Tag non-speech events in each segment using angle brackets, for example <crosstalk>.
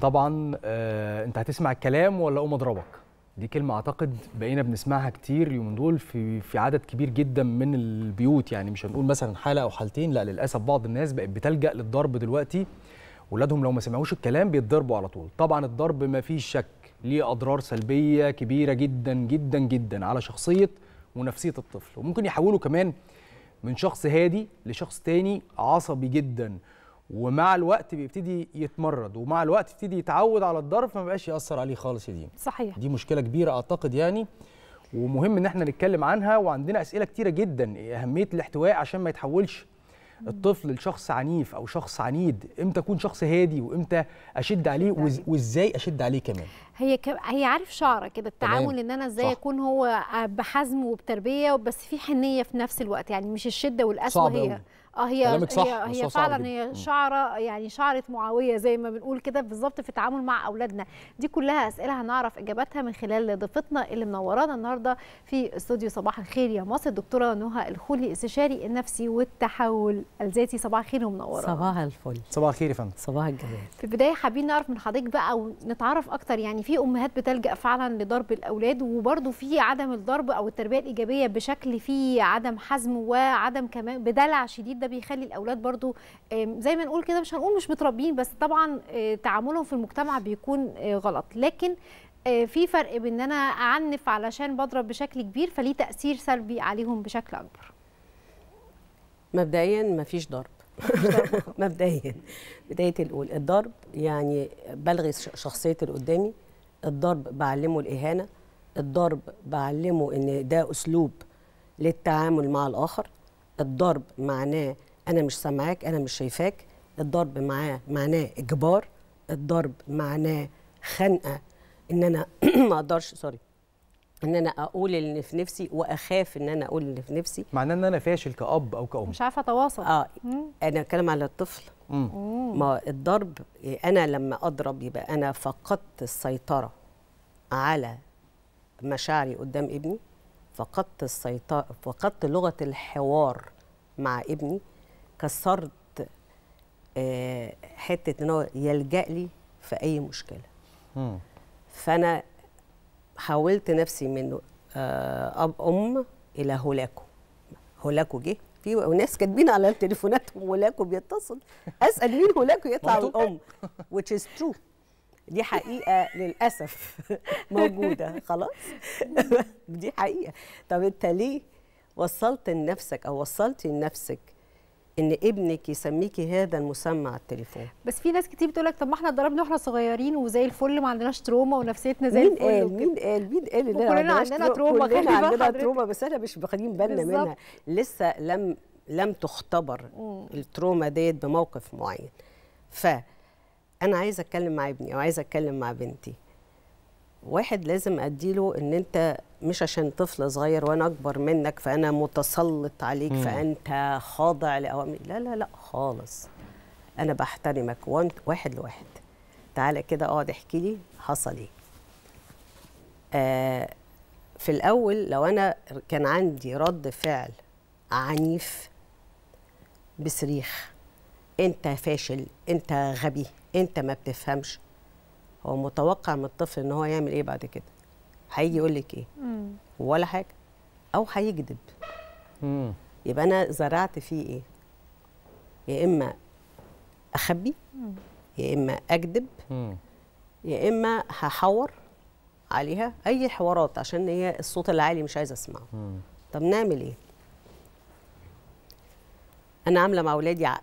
طبعا آه، انت هتسمع الكلام ولا اقوم اضربك دي كلمه اعتقد بقينا بنسمعها كتير اليومين دول في في عدد كبير جدا من البيوت يعني مش هنقول مثلا حاله او حالتين لا للاسف بعض الناس بقت بتلجا للضرب دلوقتي ولادهم لو ما سمعوش الكلام بيتضربوا على طول طبعا الضرب ما فيش شك ليه اضرار سلبيه كبيره جدا جدا جدا على شخصيه ونفسيه الطفل وممكن يحوله كمان من شخص هادي لشخص تاني عصبي جدا ومع الوقت بيبتدي يتمرد ومع الوقت يبتدي يتعود على الضرب فما بقاش ياثر عليه خالص يا دينا صحيح دي مشكله كبيره اعتقد يعني ومهم ان احنا نتكلم عنها وعندنا اسئله كتيره جدا اهميه الاحتواء عشان ما يتحولش الطفل لشخص عنيف او شخص عنيد امتى اكون شخص هادي وامتى اشد عليه وازاي اشد عليه كمان هي ك... هي عارف شعره كده التعامل ان انا ازاي اكون هو آه، بحزم وبتربيه بس في حنيه في نفس الوقت يعني مش الشده والقسوه هي اه هي كلامك صح هي, هي فعلا هي شعره يعني شعره معاويه زي ما بنقول كده بالظبط في التعامل مع اولادنا دي كلها اسئله هنعرف اجاباتها من خلال ضيفتنا اللي منورانا النهارده في استوديو صباح الخير يا مصر الدكتوره نهى الخولي استشاري النفسي والتحول الذاتي صباح الخير ومنوره صباح الفل صباح الخير يا فندم صباح الجمال في البدايه حابين نعرف من حضرتك بقى ونتعرف اكتر يعني في امهات بتلجا فعلا لضرب الاولاد وبرده في عدم الضرب او التربيه الايجابيه بشكل فيه عدم حزم وعدم كمان بدلع شديد بيخلي الاولاد برضو زي ما نقول كده مش هنقول مش متربيين بس طبعا آه، تعاملهم في المجتمع بيكون آه، غلط لكن آه، في فرق بين ان انا اعنف علشان بضرب بشكل كبير فليه تاثير سلبي عليهم بشكل اكبر مبدئيا مفيش ضرب <laughs> مبدئيا بدايه الاول الضرب يعني بلغي شخصيه اللي قدامي الضرب بعلمه الاهانه الضرب بعلمه ان ده اسلوب للتعامل مع الاخر الضرب معناه انا مش سامعاك انا مش شايفاك الضرب معاه معناه اجبار الضرب معناه خنقه ان انا <clears throat> ما اقدرش سوري ان انا اقول اللي في نفسي واخاف ان انا اقول اللي في نفسي معناه ان انا فاشل كاب او كأم مش عارفه اتواصل اه انا بتكلم على الطفل ما الضرب انا لما اضرب يبقى انا فقدت السيطره على مشاعري قدام ابني فقدت السيطرة فقدت لغة الحوار مع ابني كسرت آه، حتة إن هو يلجأ لي في أي مشكلة فأنا حولت نفسي من آه، أب أم إلى هولاكو هولاكو جه في ناس كاتبين على تليفوناتهم هولاكو بيتصل اسال مين هولاكو يطلع الام which is true دي حقيقه للاسف <laughs> موجوده خلاص <laughs> دي حقيقه طب انت ليه وصلت لنفسك او وصلتي لنفسك ان ابنك يسميكي هذا المسمى على التليفون بس في ناس كتير بتقول لك طب ما احنا اتضربنا واحنا صغيرين وزي الفل ما عندناش تروما ونفسيتنا زي مين الفل قال مين قال مين قال ان كلنا عندنا تروما كلنا عندنا تروما بس انا مش واخدين بالنا منها لسه لم لم تختبر التروما ديت بموقف معين ف انا عايزه اتكلم مع ابني او عايزه اتكلم مع بنتي واحد لازم اديله ان انت مش عشان طفل صغير وانا اكبر منك فانا متسلط عليك مم. فانت خاضع لاوامري لا لا لا خالص انا بحترمك وانت واحد لواحد تعالى كده اقعد احكي لي حصل ايه آه في الاول لو انا كان عندي رد فعل عنيف بصريخ انت فاشل انت غبي انت ما بتفهمش هو متوقع من الطفل ان هو يعمل ايه بعد كده هيجي يقول لك ايه مم. ولا حاجه او هيكذب يبقى انا زرعت فيه ايه يا اما اخبي يا اما اكذب يا اما هحور عليها اي حوارات عشان هي الصوت العالي مش عايزه اسمعه طب نعمل ايه انا عامله مع اولادي عقد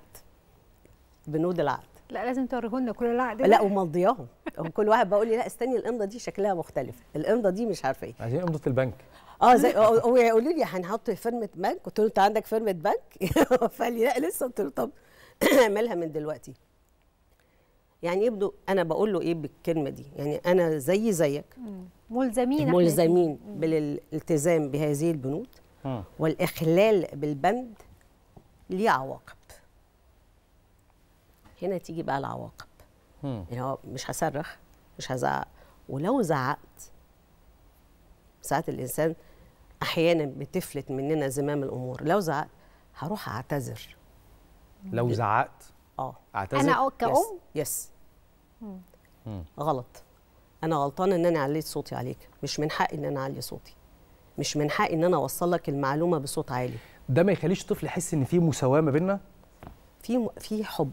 بنود العقد لا لازم توريهولنا كل العقد لا ومضياهم كل واحد بقول لي لا استني الامضه دي شكلها مختلف الامضه دي مش عارفه ايه عايزين امضه البنك اه زي هو لي هنحط فيرمه بنك قلت له انت عندك فيرمه بنك <laughs> فقال لي لا لسه قلت له طب <clears throat> اعملها من دلوقتي يعني يبدو انا بقول له ايه بالكلمه دي يعني انا زي زيك ملزمين ملزمين بالالتزام بهذه البنود والاخلال بالبند ليه عواقب هنا تيجي بقى العواقب يعني هو مش هصرخ مش هزعق ولو زعقت ساعات الانسان احيانا بتفلت مننا زمام الامور لو زعقت هروح اعتذر لو زعقت اه اعتذر انا كأم يس, يس. غلط انا غلطان ان انا عليت صوتي عليك مش من حقي ان انا اعلي صوتي مش من حقي ان انا اوصل لك المعلومه بصوت عالي ده ما يخليش الطفل يحس ان في مساواه ما بيننا في م... في حب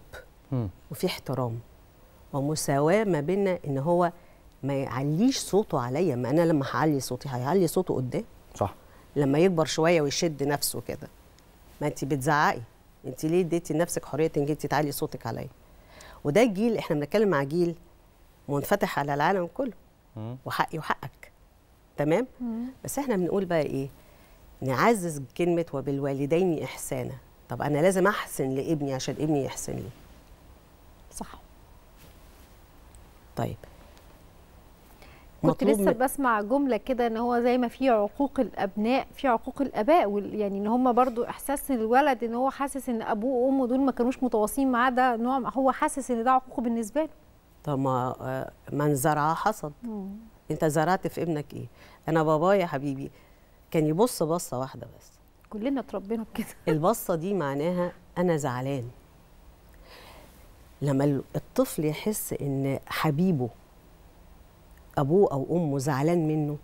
وفي احترام ومساواه ما بيننا ان هو ما يعليش صوته عليا ما انا لما هعلي صوتي هيعلي صوته قدام صح لما يكبر شويه ويشد نفسه كده ما انت بتزعقي انت ليه اديتي لنفسك حريه انك انت تعلي صوتك عليا وده جيل احنا بنتكلم مع جيل منفتح على العالم كله وحقي وحقك تمام مم. بس احنا بنقول بقى ايه نعزز كلمه وبالوالدين احسانا طب انا لازم احسن لابني عشان ابني يحسن لي صح طيب كنت لسه بسمع جمله كده ان هو زي ما في عقوق الابناء في عقوق الاباء يعني ان هم برضو احساس الولد ان هو حاسس ان ابوه وامه دول ما كانوش متواصلين معاه ده نوع هو حاسس ان ده عقوق بالنسبه له طب ما آه، من زرع حصد مم. انت زرعت في ابنك ايه انا بابايا يا حبيبي كان يبص بصه واحده بس كلنا اتربينا بكده البصه دي معناها انا زعلان لما الطفل يحس ان حبيبه ابوه او امه زعلان منه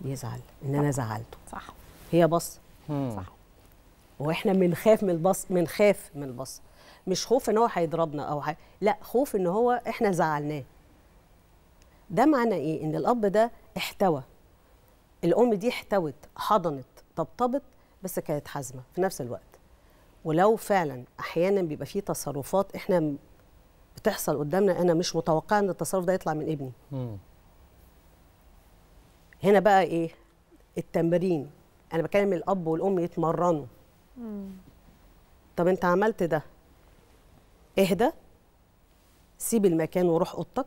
بيزعل ان انا زعلته صح هي بص صح واحنا بنخاف من البص بنخاف من البص مش خوف ان هو هيضربنا او حي... لا خوف ان هو احنا زعلناه ده معنى ايه ان الاب ده احتوى الام دي احتوت حضنت طبطبت بس كانت حازمه في نفس الوقت ولو فعلا احيانا بيبقى في تصرفات احنا بتحصل قدامنا انا مش متوقعه ان التصرف ده يطلع من ابني مم. هنا بقى ايه التمرين انا بكلم الاب والام يتمرنوا مم. طب انت عملت ده اهدى سيب المكان وروح اوضتك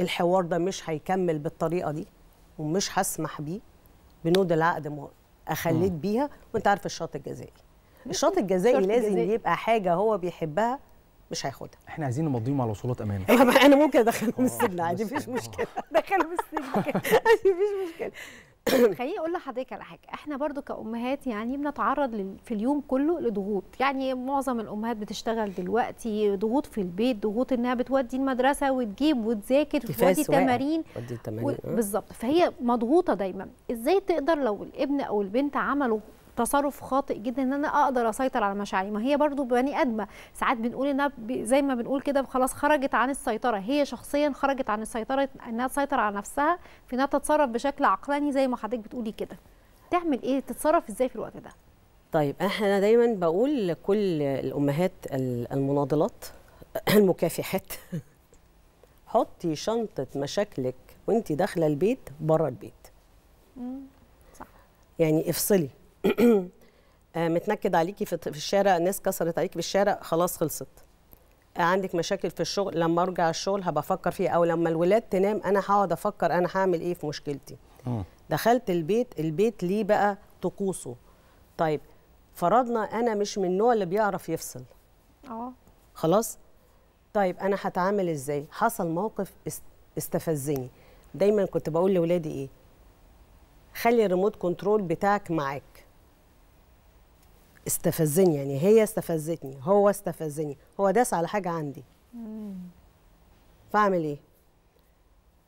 الحوار ده مش هيكمل بالطريقه دي ومش هسمح بيه بنود العقد اخليت بيها وانت عارف الشاط الجزائي الشاط الجزائي لازم الجزائي. يبقى حاجه هو بيحبها مش هياخدها احنا عايزين نمضيهم على وصولات امان <laughs> انا ممكن آه، آه. ادخلهم السجن عادي مفيش مشكله ادخلهم السجن عادي مفيش مشكله خليني اقول لحضرتك على حاجه احنا برضو كامهات يعني بنتعرض في اليوم كله لضغوط يعني معظم الامهات بتشتغل دلوقتي ضغوط في البيت ضغوط انها بتودي المدرسه وتجيب وتذاكر وتودي تمارين آه. بالظبط فهي مضغوطه دايما ازاي تقدر لو الابن او البنت عملوا تصرف خاطئ جدا ان انا اقدر اسيطر على مشاعري ما هي برضو بني ادمه ساعات بنقول انها زي ما بنقول كده خلاص خرجت عن السيطره هي شخصيا خرجت عن السيطره انها تسيطر على نفسها في انها تتصرف بشكل عقلاني زي ما حضرتك بتقولي كده تعمل ايه تتصرف ازاي في الوقت ده طيب انا دايما بقول لكل الامهات المناضلات <clears throat> المكافحات <laughs> حطي شنطه مشاكلك وانت داخله البيت بره البيت صح يعني افصلي <coughs> آه، متنكد عليكي في الشارع الناس كسرت عليكي في الشارع خلاص خلصت آه، عندك مشاكل في الشغل لما ارجع الشغل هبقى افكر فيها او لما الولاد تنام انا هقعد افكر انا هعمل ايه في مشكلتي آه. دخلت البيت البيت ليه بقى طقوسه طيب فرضنا انا مش من النوع اللي بيعرف يفصل اه خلاص طيب انا هتعامل ازاي حصل موقف استفزني دايما كنت بقول لاولادي ايه خلي الريموت كنترول بتاعك معاك استفزني يعني هي استفزتني هو استفزني هو داس على حاجه عندي فاعمل ايه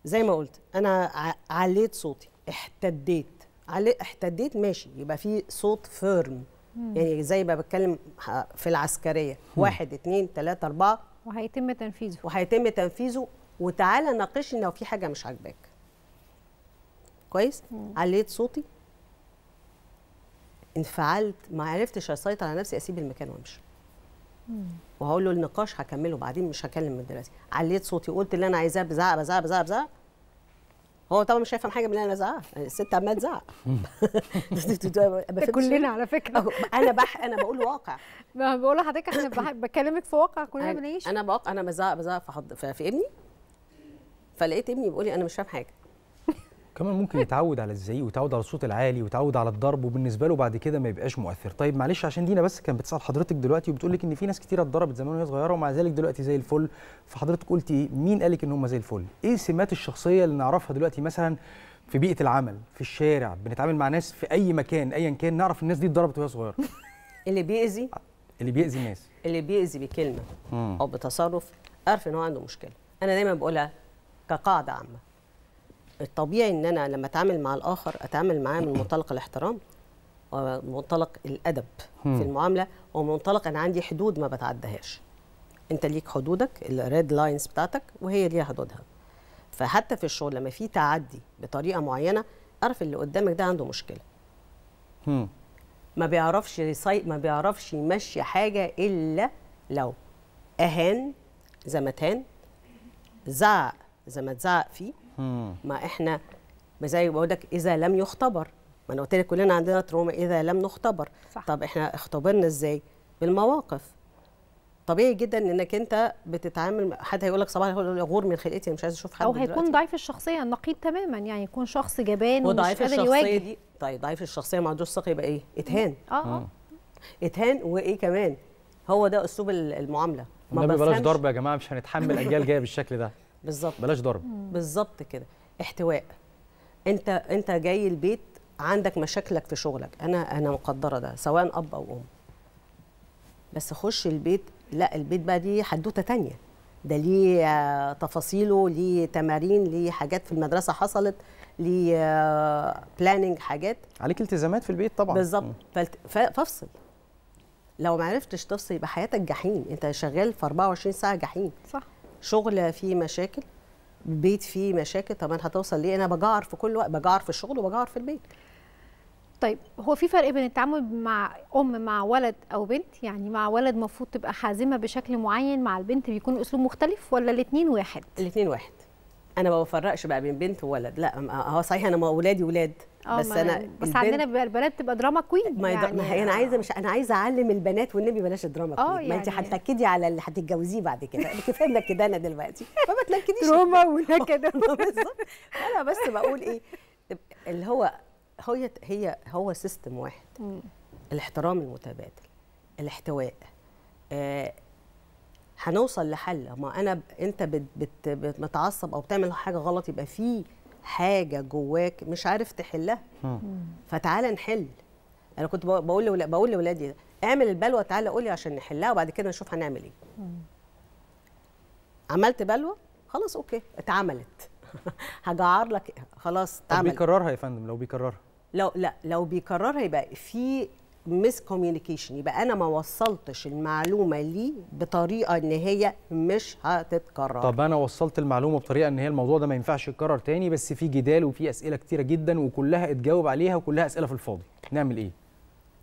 زي ما قلت انا عليت صوتي احتديت علي احتديت ماشي يبقى في صوت فيرم يعني زي ما بتكلم في العسكريه واحد اتنين تلاته اربعه وهيتم تنفيذه وهيتم تنفيذه وتعالى ناقشني لو في حاجه مش عاجباك كويس عليت صوتي انفعلت ما عرفتش اسيطر على نفسي اسيب المكان وامشي وهقول له النقاش هكمله بعدين مش هكلم من دلوقتي عليت صوتي وقلت اللي انا عايزاه بزعق بزعق بزعق بزعق هو طبعا مش هيفهم حاجه من اللي انا بزعق الست عماله تزعق <laughs> كلنا على فكره انا بح انا بقول واقع ما بقول لحضرتك احنا بكلمك في واقع كلنا بنعيش انا بقى انا بزعق بزعق في, في ابني فلقيت ابني بيقول لي انا مش فاهم حاجه كمان ممكن <laughs> يتعود على الزعيق ويتعود على الصوت العالي ويتعود على الضرب وبالنسبه له بعد كده ما يبقاش مؤثر طيب معلش عشان دينا بس كانت بتسال حضرتك دلوقتي وبتقول لك ان في ناس كتيره اتضربت زمان وهي صغيره ومع ذلك دلوقتي زي الفل فحضرتك قلتي ايه مين قالك ان هم زي الفل ايه سمات الشخصيه اللي نعرفها دلوقتي مثلا في بيئه العمل في الشارع بنتعامل مع ناس في اي مكان ايا كان نعرف الناس دي اتضربت وهي صغيره <laughs> اللي بيأذي اللي بيأذي الناس اللي بيأذي بكلمه او بتصرف اعرف ان هو عنده مشكله انا دايما بقولها كقاعده عامه الطبيعي ان انا لما اتعامل مع الاخر اتعامل معاه من منطلق الاحترام ومنطلق الادب هم. في المعامله ومنطلق انا عندي حدود ما بتعدهاش انت ليك حدودك الريد لاينز بتاعتك وهي ليها حدودها فحتى في الشغل لما في تعدي بطريقه معينه اعرف اللي قدامك ده عنده مشكله هم. ما بيعرفش يصي... ما بيعرفش يمشي حاجه الا لو اهان زي ما تهان زعق زي ما تزعق فيه ما احنا ما زي ما بقول لك اذا لم يختبر ما انا قلت لك كلنا عندنا تروما اذا لم نختبر صح. طب احنا اختبرنا ازاي بالمواقف طبيعي جدا انك انت بتتعامل حد هيقول لك صباح غور من خلقتي مش عايز اشوف حد او هيكون ضعيف الشخصيه النقيض تماما يعني يكون شخص جبان وضعيف الشخصيه دي طيب ضعيف الشخصيه ما عندوش ثقه يبقى ايه اتهان اه اتهان وايه كمان هو ده اسلوب المعامله ما بلاش ضرب يا جماعه مش هنتحمل اجيال جايه بالشكل ده بالظبط بلاش ضرب بالظبط كده احتواء انت انت جاي البيت عندك مشاكلك في شغلك انا انا مقدره ده سواء اب او ام بس خش البيت لا البيت بقى دي حدوته تانية ده ليه تفاصيله ليه تمارين ليه حاجات في المدرسه حصلت ليه بلاننج حاجات عليك التزامات في البيت طبعا بالظبط فافصل لو ما عرفتش تفصل يبقى حياتك جحيم انت شغال في 24 ساعه جحيم صح شغل فيه مشاكل بيت فيه مشاكل طب انا هتوصل ليه انا بجعر في كل وقت بجعر في الشغل وبجعر في البيت طيب هو في فرق بين التعامل مع ام مع ولد او بنت يعني مع ولد المفروض تبقى حازمه بشكل معين مع البنت بيكون اسلوب مختلف ولا الاثنين واحد الاثنين واحد انا ما بفرقش بقى بين بنت وولد لا هو صحيح انا ما اولادي ولاد اه بس انا يعني، بس عندنا البنات بتبقى دراما كوين ما, يعني ما انا عايزه مش انا عايزه اعلم البنات والنبي بلاش الدراما اه كوين يعني ما انت هتاكدي على اللي هتتجوزيه بعد كده يعني كفايه كده انا دلوقتي فما تنكديش دراما ونكد <laughs> آه، انا بس بقول ايه اللي هو هي هي هو سيستم واحد الاحترام المتبادل الاحتواء هنوصل لحل ما انا انت بتعصب او بتعمل حاجه غلط يبقى في حاجه جواك مش عارف تحلها فتعالى نحل انا كنت بقول لولا بقول لاولادي اعمل البلوه تعالى قولي عشان نحلها وبعد كده نشوف هنعمل ايه عملت بلوه خلاص اوكي اتعملت <laughs> هجعر لك خلاص اتعملت بيكررها يا فندم لو بيكررها لو لا لو بيكررها يبقى في مس كوميونيكيشن يبقى انا ما وصلتش المعلومه ليه بطريقه ان هي مش هتتكرر طب انا وصلت المعلومه بطريقه ان هي الموضوع ده ما ينفعش يتكرر تاني بس في جدال وفي اسئله كتيره جدا وكلها اتجاوب عليها وكلها اسئله في الفاضي نعمل ايه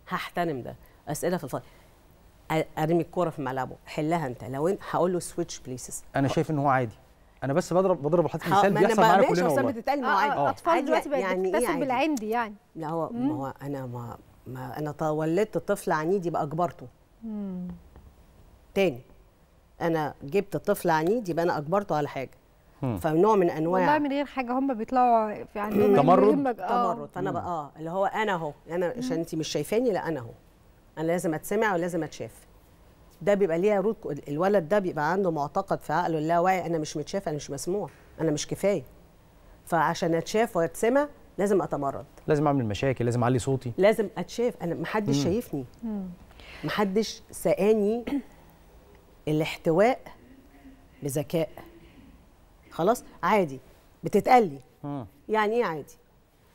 هحترم ده اسئله في الفاضي ارمي الكوره في ملعبه حلها انت لو انت هقول له سويتش بليسز انا شايف ان هو عادي انا بس بضرب بضرب لحضرتك مثال بيحصل معانا كلنا والله ما انا آه، آه، اطفال دلوقتي يعني بقت يعني بتكتسب بالعندي يعني, يعني لا هو ما هو انا ما ما انا ولدت طفل عنيد يبقى اجبرته مم. تاني انا جبت طفل عنيد يبقى انا اجبرته على حاجه فنوع من انواع والله من غير حاجه هم بيطلعوا في عندهم تمرد آه. تمرد فانا بقى اه اللي هو انا اهو انا عشان انت مش شايفاني لا انا اهو انا لازم اتسمع ولازم اتشاف ده بيبقى ليها رود الولد ده بيبقى عنده معتقد في عقله اللاواعي انا مش متشاف انا مش مسموع انا مش كفايه فعشان اتشاف واتسمع لازم اتمرد لازم اعمل مشاكل لازم اعلي صوتي لازم اتشاف انا محدش شايفني محدش سقاني الاحتواء بذكاء خلاص عادي بتتقلي يعني ايه عادي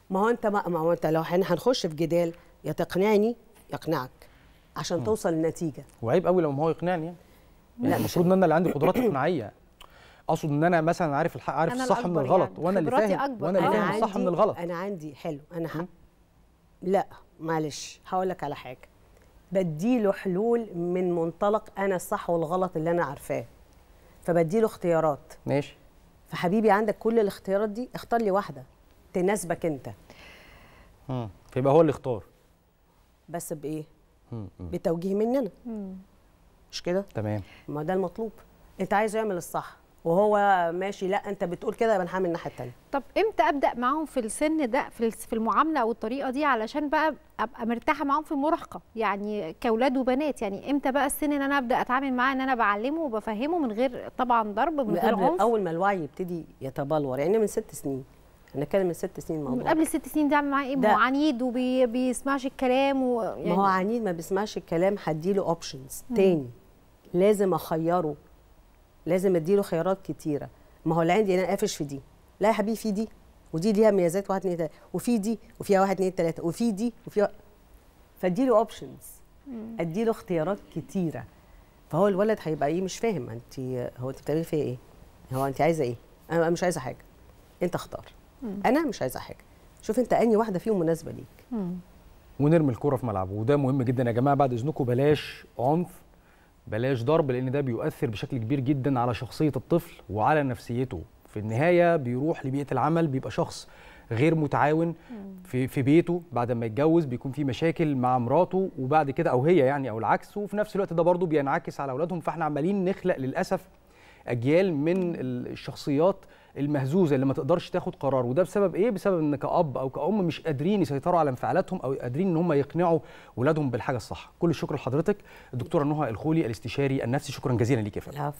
ما هو انت ما, هو انت لو احنا هنخش في جدال يا تقنعني يقنعك عشان توصل لنتيجه وعيب قوي لو ما هو يقنعني يعني, يعني المفروض ان انا اللي عندي قدرات اقناعيه اقصد ان انا مثلا عارف الحق عارف الصح من الغلط يعني. وانا اللي فاهم أكبر. وانا اللي فاهم الصح من الغلط انا عندي حلو انا حق. لا معلش هقول لك على حاجه بديله حلول من منطلق انا الصح والغلط اللي انا عارفاه فبديله اختيارات ماشي فحبيبي عندك كل الاختيارات دي اختار لي واحده تناسبك انت امم فيبقى هو اللي اختار بس بايه مم. بتوجيه مننا مم. مش كده تمام ما ده المطلوب انت عايزه يعمل الصح وهو ماشي لا انت بتقول كده يبقى هعمل الناحيه الثانيه طب امتى ابدا معاهم في السن ده في المعامله او الطريقه دي علشان بقى ابقى مرتاحه معاهم في المراهقه يعني كاولاد وبنات يعني امتى بقى السن ان انا ابدا اتعامل معاه ان انا بعلمه وبفهمه من غير طبعا ضرب من, غير غير عنف اول ما الوعي يبتدي يتبلور يعني من ست سنين انا اتكلم من ست سنين الموضوع من قبل الست سنين ده معاه ايه؟ ما هو عنيد وما بيسمعش الكلام ويعني ما هو يعني عنيد ما بيسمعش الكلام هديله اوبشنز تاني لازم اخيره لازم اديله خيارات كتيره ما هو اللي عندي انا قافش في دي لا يا حبيبي في دي ودي ليها ميزات واحد اثنين ثلاثه وفي دي وفيها واحد اثنين ثلاثه وفي دي وفيها فاديله اوبشنز اديله اختيارات كتيره فهو الولد هيبقى ايه مش فاهم انت هو انت بتعملي فيا ايه هو انت عايزه ايه انا مش عايزه حاجه انت اختار مم. انا مش عايزه حاجه شوف انت انهي واحده فيهم مناسبه ليك مم. ونرمي الكوره في ملعبه وده مهم جدا يا جماعه بعد اذنكم بلاش عنف بلاش ضرب لان ده بيؤثر بشكل كبير جدا على شخصيه الطفل وعلى نفسيته في النهايه بيروح لبيئه العمل بيبقى شخص غير متعاون في في بيته بعد ما يتجوز بيكون في مشاكل مع مراته وبعد كده او هي يعني او العكس وفي نفس الوقت ده برضه بينعكس على اولادهم فاحنا عمالين نخلق للاسف اجيال من الشخصيات المهزوزه اللي ما تقدرش تاخد قرار وده بسبب ايه بسبب ان كاب او كام مش قادرين يسيطروا على انفعالاتهم او قادرين ان هم يقنعوا ولادهم بالحاجه الصح كل الشكر لحضرتك الدكتوره نهى الخولي الاستشاري النفسي شكرا جزيلا ليك يا فندم